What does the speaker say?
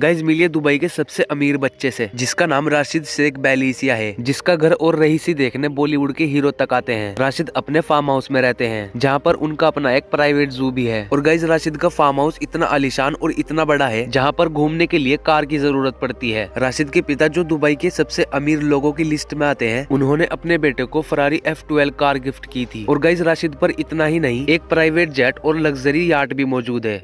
guys मिलिए Dubai के सबसे अमीर बच्चे से जिसका नाम राशिद शेख बैलिसिया है जिसका घर और रहीसी देखने बॉलीवुड के हीरो तक आते हैं राशिद अपने फार्म हाउस में रहते हैं जहाँ पर उनका अपना एक प्राइवेट जू भी है और गाइज राशिद का फार्म हाउस इतना आलिशान और इतना बड़ा है जहाँ पर घूमने के लिए कार की जरूरत पड़ती है राशिद के पिता जो दुबई के सबसे अमीर लोगों की लिस्ट में आते हैं उन्होंने अपने बेटे को फरारी एफ कार गिफ्ट की थी और गाइज राशिद पर इतना ही नहीं एक प्राइवेट जेट और लग्जरी यार्ट भी मौजूद है